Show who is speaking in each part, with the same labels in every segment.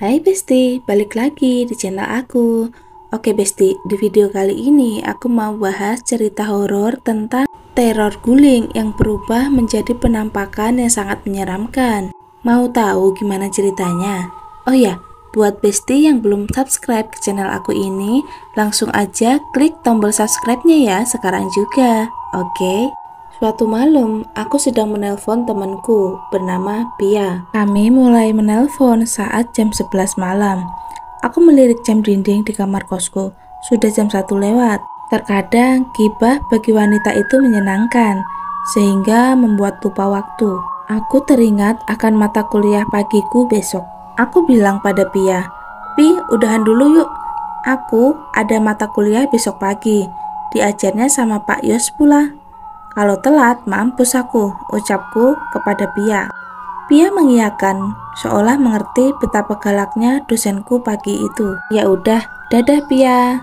Speaker 1: Hai Besti, balik lagi di channel aku. Oke Besti, di video kali ini aku mau bahas cerita horor tentang teror guling yang berubah menjadi penampakan yang sangat menyeramkan. Mau tahu gimana ceritanya? Oh ya, buat Besti yang belum subscribe ke channel aku ini, langsung aja klik tombol subscribe-nya ya sekarang juga. Oke. Suatu malam, aku sedang menelpon temanku bernama Pia. Kami mulai menelpon saat jam 11 malam. Aku melirik jam dinding di kamar kosku. Sudah jam 1 lewat. Terkadang, kibah bagi wanita itu menyenangkan, sehingga membuat lupa waktu. Aku teringat akan mata kuliah pagiku besok. Aku bilang pada Pia, Pi, udahan dulu yuk. Aku ada mata kuliah besok pagi. Diajarnya sama Pak Yos pula. Kalau telat, mampus aku, ucapku kepada Pia. Pia mengiyakan, seolah mengerti betapa galaknya dosenku pagi itu. Ya udah, dadah Pia.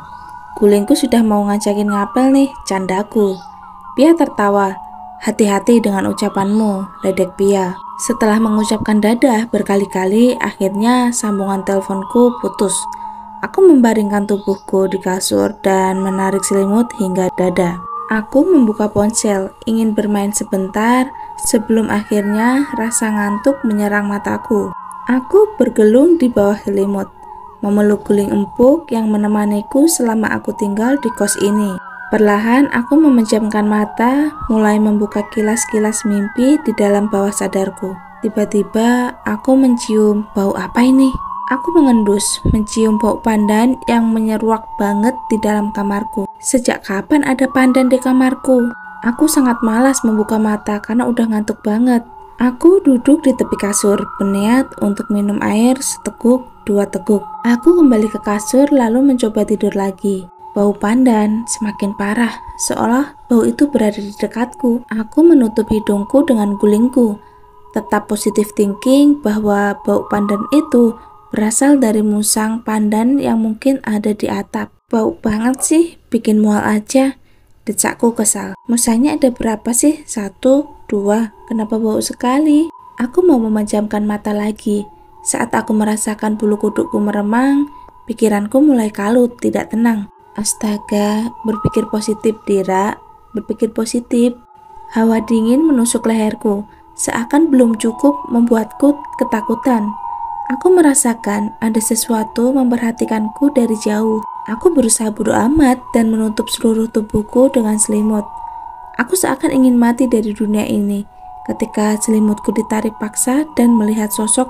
Speaker 1: Gulingku sudah mau ngajakin ngapel nih, candaku. Pia tertawa. Hati-hati dengan ucapanmu, ledek Pia. Setelah mengucapkan dadah berkali-kali, akhirnya sambungan teleponku putus. Aku membaringkan tubuhku di kasur dan menarik selimut hingga dada. Aku membuka ponsel, ingin bermain sebentar, sebelum akhirnya rasa ngantuk menyerang mataku. Aku bergelung di bawah selimut, memeluk guling empuk yang menemaniku selama aku tinggal di kos ini. Perlahan aku memejamkan mata, mulai membuka kilas-kilas mimpi di dalam bawah sadarku. Tiba-tiba aku mencium bau apa ini? Aku mengendus, mencium bau pandan yang menyeruak banget di dalam kamarku. Sejak kapan ada pandan di kamarku? Aku sangat malas membuka mata karena udah ngantuk banget. Aku duduk di tepi kasur, berniat untuk minum air seteguk dua teguk. Aku kembali ke kasur lalu mencoba tidur lagi. Bau pandan semakin parah, seolah bau itu berada di dekatku. Aku menutup hidungku dengan gulingku. Tetap positif thinking bahwa bau pandan itu berasal dari musang pandan yang mungkin ada di atap. Bau banget sih, bikin mual aja. Decakku kesal. Musanya ada berapa sih? Satu, dua. Kenapa bau sekali? Aku mau memejamkan mata lagi. Saat aku merasakan bulu kudukku meremang, pikiranku mulai kalut, tidak tenang. Astaga, berpikir positif Dira, berpikir positif. Hawa dingin menusuk leherku, seakan belum cukup membuatku ketakutan. Aku merasakan ada sesuatu memperhatikanku dari jauh. Aku berusaha bodoh amat dan menutup seluruh tubuhku dengan selimut. Aku seakan ingin mati dari dunia ini ketika selimutku ditarik paksa dan melihat sosok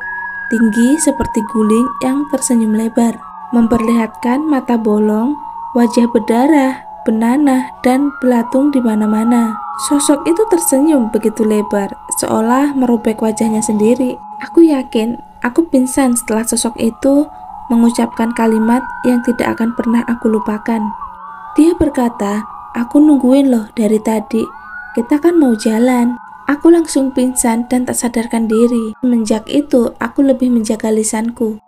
Speaker 1: tinggi seperti guling yang tersenyum lebar, memperlihatkan mata bolong, wajah berdarah, benanah, dan belatung di mana-mana. Sosok itu tersenyum begitu lebar, seolah merobek wajahnya sendiri. Aku yakin aku pingsan setelah sosok itu mengucapkan kalimat yang tidak akan pernah aku lupakan. Dia berkata, aku nungguin loh dari tadi, kita kan mau jalan. Aku langsung pingsan dan tak sadarkan diri. Menjak itu, aku lebih menjaga lisanku.